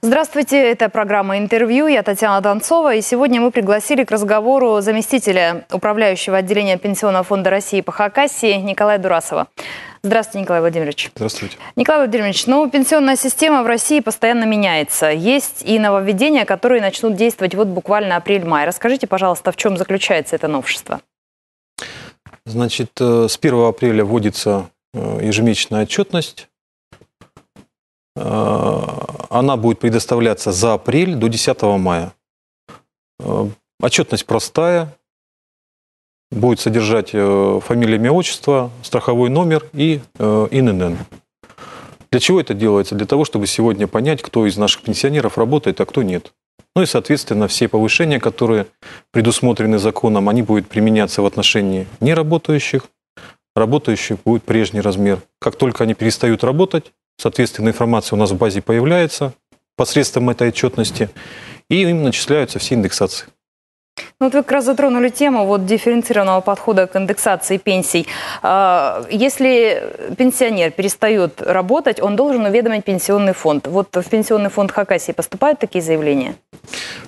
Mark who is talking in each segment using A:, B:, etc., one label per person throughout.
A: Здравствуйте, это программа «Интервью». Я Татьяна Донцова, и сегодня мы пригласили к разговору заместителя управляющего отделения Пенсионного фонда России по Хакасии Николая Дурасова. Здравствуйте, Николай Владимирович. Здравствуйте. Николай Владимирович, ну, пенсионная система в России постоянно меняется. Есть и нововведения, которые начнут действовать вот буквально апрель-май. Расскажите, пожалуйста, в чем заключается это новшество?
B: Значит, э, с 1 апреля вводится Э, ежемесячная отчетность. Э, она будет предоставляться за апрель до 10 мая. Э, отчетность простая, будет содержать фамилия, имя, отчество, страховой номер и ИНН. Для чего это делается? Для того, чтобы сегодня понять, кто из наших пенсионеров работает, а кто нет. Ну и, соответственно, все повышения, которые предусмотрены законом, они будут применяться в отношении неработающих, работающие будет прежний размер. Как только они перестают работать, соответственно, информация у нас в базе появляется посредством этой отчетности, и им начисляются все индексации.
A: Ну, вот вы как раз затронули тему вот дифференцированного подхода к индексации пенсий. А, если пенсионер перестает работать, он должен уведомить пенсионный фонд. Вот в пенсионный фонд Хакасии поступают такие заявления?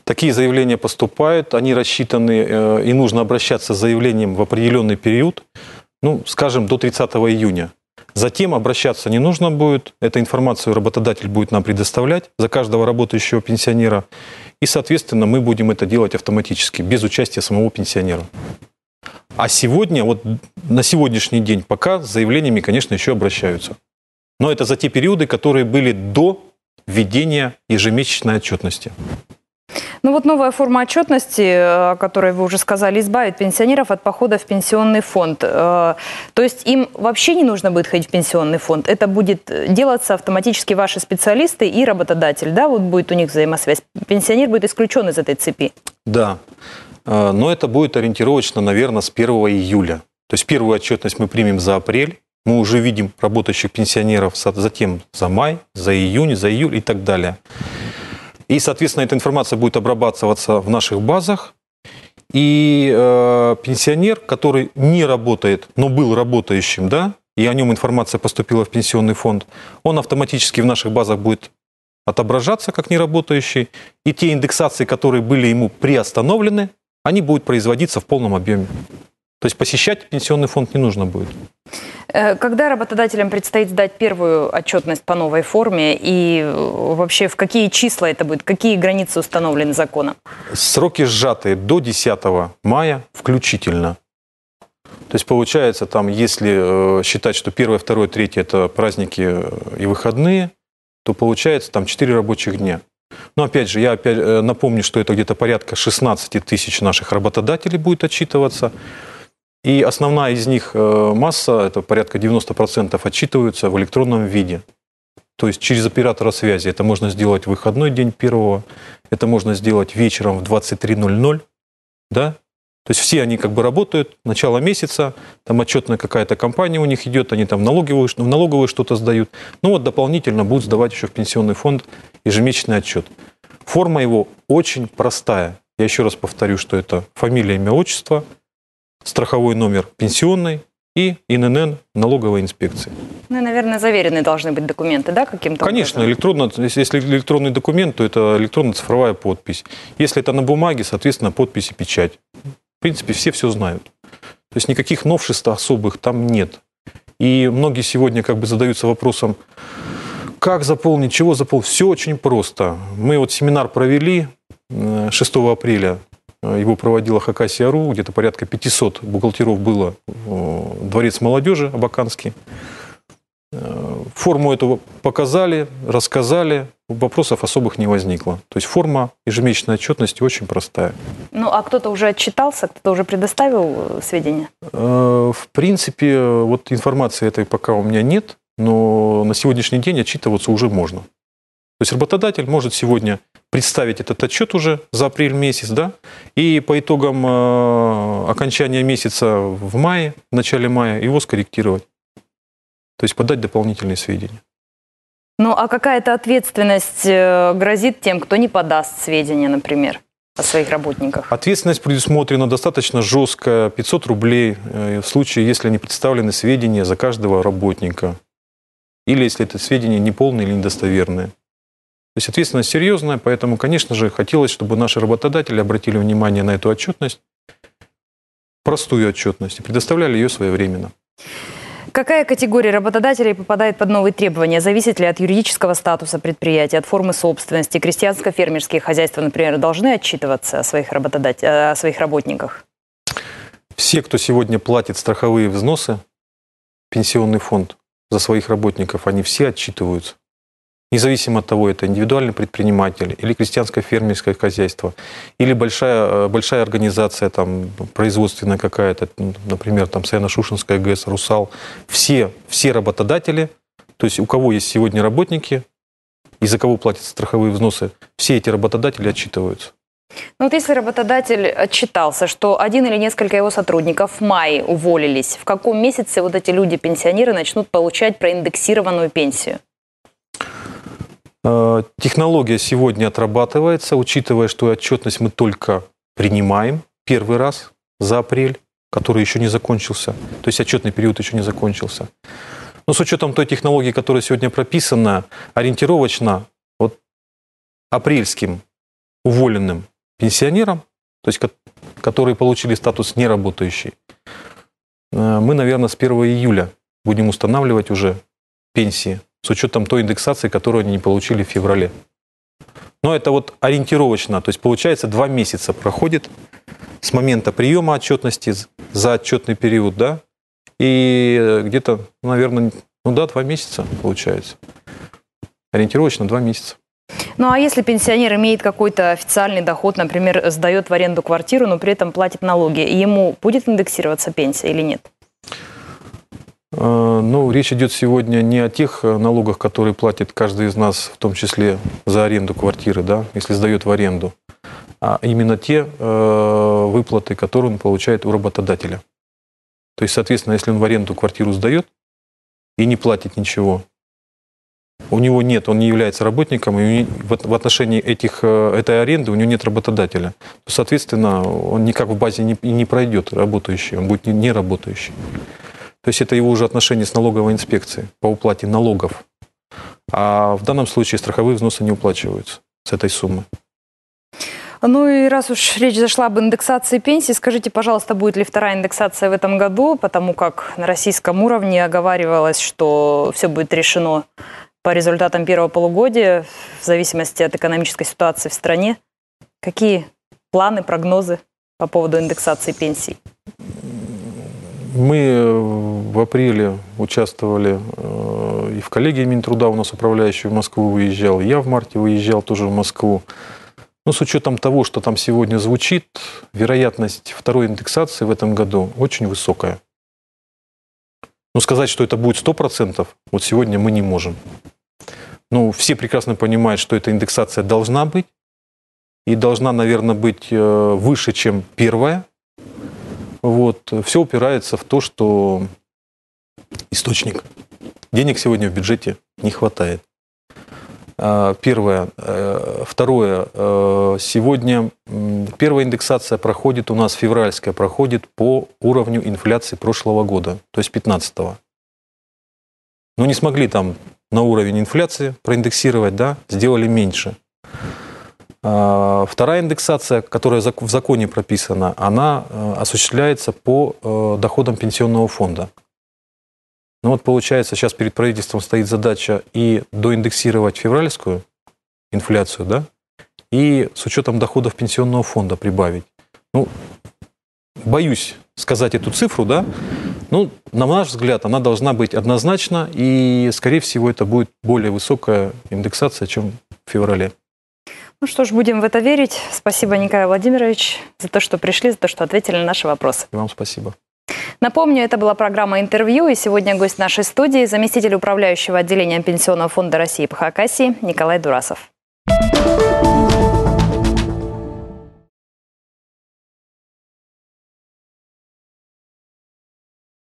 B: Такие заявления поступают, они рассчитаны, э, и нужно обращаться с заявлением в определенный период ну, скажем, до 30 июня. Затем обращаться не нужно будет. Эту информацию работодатель будет нам предоставлять за каждого работающего пенсионера. И, соответственно, мы будем это делать автоматически, без участия самого пенсионера. А сегодня, вот на сегодняшний день пока с заявлениями, конечно, еще обращаются. Но это за те периоды, которые были до введения ежемесячной отчетности.
A: Ну вот новая форма отчетности, о которой вы уже сказали, избавит пенсионеров от похода в пенсионный фонд. Э, то есть им вообще не нужно будет ходить в пенсионный фонд. Это будет делаться автоматически ваши специалисты и работодатель. Да, вот будет у них взаимосвязь. Пенсионер будет исключен из этой цепи.
B: Да. Э, но это будет ориентировочно, наверное, с 1 июля. То есть первую отчетность мы примем за апрель, мы уже видим работающих пенсионеров затем за май, за июнь, за июль и так далее. И, соответственно, эта информация будет обрабатываться в наших базах. И э, пенсионер, который не работает, но был работающим, да, и о нем информация поступила в пенсионный фонд, он автоматически в наших базах будет отображаться как неработающий, и те индексации, которые были ему приостановлены, они будут производиться в полном объеме. То есть посещать пенсионный фонд не нужно будет.
A: Э, когда работодателям предстоит сдать первую отчетность по новой форме и э, вообще в какие числа это будет, какие границы установлены законом?
B: Сроки сжатые до 10 мая включительно. То есть получается, там, если э, считать, что первое, второе, третье – это праздники и выходные, то получается там 4 рабочих дня. Но опять же, я опять напомню, что это где-то порядка 16 тысяч наших работодателей будет отчитываться. И основная из них э, масса, это порядка 90%, отчитываются в электронном виде. То есть через оператора связи. Это можно сделать в выходной день первого, это можно сделать вечером в 23.00. Да? То есть все они как бы работают, начало месяца, там отчетная какая-то компания у них идет, они там налоговые, в налоговые что-то сдают. Ну вот дополнительно будут сдавать еще в пенсионный фонд ежемесячный отчет. Форма его очень простая. Я еще раз повторю, что это фамилия, имя, отчество – страховой номер пенсионный и ИНН налоговой инспекции.
A: Ну, наверное, заверенные должны быть документы, да, каким-то
B: Конечно, электронно, если электронный документ, то это электронно-цифровая подпись. Если это на бумаге, соответственно, подпись и печать. В принципе, все все знают. То есть никаких новшеств особых там нет. И многие сегодня как бы задаются вопросом, как заполнить, чего заполнить. Все очень просто. Мы вот семинар провели 6 э, апреля Э, его проводила Хакасия.ру, где-то порядка 500 бухгалтеров было. Э, дворец молодежи Абаканский. Э, форму этого показали, рассказали, вопросов особых не возникло. То есть форма ежемесячной отчетности очень простая.
A: Ну, а кто-то уже отчитался, кто-то уже предоставил сведения?
B: В принципе, вот информации этой пока у меня нет, но на сегодняшний день отчитываться уже можно. То есть работодатель может сегодня представить этот отчет уже за апрель месяц, да, и по итогам э, окончания месяца в мае, в начале мая его скорректировать. То есть подать дополнительные сведения.
A: Ну, а какая-то ответственность э, грозит тем, кто не подаст сведения, например, о своих работниках?
B: Ответственность предусмотрена достаточно жестко – 500 рублей э, в случае, если не представлены сведения за каждого работника. Или если это сведения неполные или недостоверные. То есть ответственность серьезная, поэтому, конечно же, хотелось, чтобы наши работодатели обратили внимание на эту отчетность, простую отчетность, и предоставляли ее своевременно.
A: Какая категория работодателей попадает под новые требования? Зависит ли от юридического статуса предприятия, от формы собственности? Крестьянско-фермерские хозяйства, например, должны отчитываться о своих, работодат... Э, о своих работниках?
B: Все, кто сегодня платит страховые взносы, пенсионный фонд за своих работников, они все отчитываются. Независимо от того, это индивидуальный предприниматель или крестьянское фермерское хозяйство, или большая, э, большая организация там, производственная какая-то, ну, например, там Саяно-Шушинская ГЭС, Русал. Все, все работодатели, то есть у кого есть сегодня работники, и за кого платят страховые взносы, все эти работодатели отчитываются.
A: Ну вот если работодатель отчитался, что один или несколько его сотрудников в мае уволились, в каком месяце вот эти люди-пенсионеры начнут получать проиндексированную пенсию?
B: Э, технология сегодня отрабатывается, учитывая, что отчетность мы только принимаем первый раз за апрель, который еще не закончился. То есть отчетный период еще не закончился. Но с учетом той технологии, которая сегодня прописана, ориентировочно вот апрельским уволенным пенсионерам, то есть которые получили статус неработающий, э, мы, наверное, с 1 июля будем устанавливать уже пенсии с учетом той индексации, которую они не получили в феврале. Но это вот ориентировочно, то есть получается два месяца проходит с момента приема отчетности за отчетный период, да, и э, где-то, наверное, ну да, два месяца получается. Ориентировочно два месяца.
A: Ну а если пенсионер имеет какой-то официальный доход, например, сдает в аренду квартиру, но при этом платит налоги, ему будет индексироваться пенсия или нет?
B: Э, ну, речь идет сегодня не о тех э, налогах, которые платит каждый из нас, в том числе за аренду квартиры, да, если сдает в аренду, а именно те э, выплаты, которые он получает у работодателя. То есть, соответственно, если он в аренду квартиру сдает и не платит ничего, у него нет, он не является работником, и в отношении этих, э, этой аренды у него нет работодателя. Соответственно, он никак в базе не, не пройдет работающий, он будет не работающий. То есть это его уже отношение с налоговой инспекцией по уплате налогов. А в данном случае страховые взносы не уплачиваются с этой суммы.
A: Ну и раз уж речь зашла об индексации пенсий, скажите, пожалуйста, будет ли вторая индексация в этом году, потому как на российском уровне оговаривалось, что все будет решено по результатам первого полугодия, в зависимости от экономической ситуации в стране. Какие планы, прогнозы по поводу индексации пенсий?
B: Мы э, в апреле участвовали э, и в коллегии Минтруда у нас управляющий в Москву выезжал, я в марте выезжал тоже в Москву. Но ну, с учетом того, что там сегодня звучит, вероятность второй индексации в этом году очень высокая. Но ну, сказать, что это будет 100%, вот сегодня мы не можем. Ну, все прекрасно понимают, что эта индексация должна быть, и должна, наверное, быть э, выше, чем первая, вот. Все упирается в то, что источник. Денег сегодня в бюджете не хватает. А, первое. Э, второе. Э, сегодня первая индексация проходит у нас, февральская, проходит по уровню инфляции прошлого года, то есть 15 -го. Но не смогли там на уровень инфляции проиндексировать, да, сделали меньше. А, вторая индексация, которая в законе прописана, она э, осуществляется по э, доходам пенсионного фонда. Ну вот получается, сейчас перед правительством стоит задача и доиндексировать февральскую инфляцию, да, и с учетом доходов пенсионного фонда прибавить. Ну, боюсь сказать эту цифру, да, ну, на наш взгляд, она должна быть однозначна, и, скорее всего, это будет более высокая индексация, чем в феврале.
A: Ну что ж, будем в это верить. Спасибо, Николай Владимирович, за то, что пришли, за то, что ответили на наши вопросы. И вам спасибо. Напомню, это была программа «Интервью», и сегодня гость нашей студии – заместитель управляющего отделения Пенсионного фонда России по Хакасии Николай Дурасов. Thank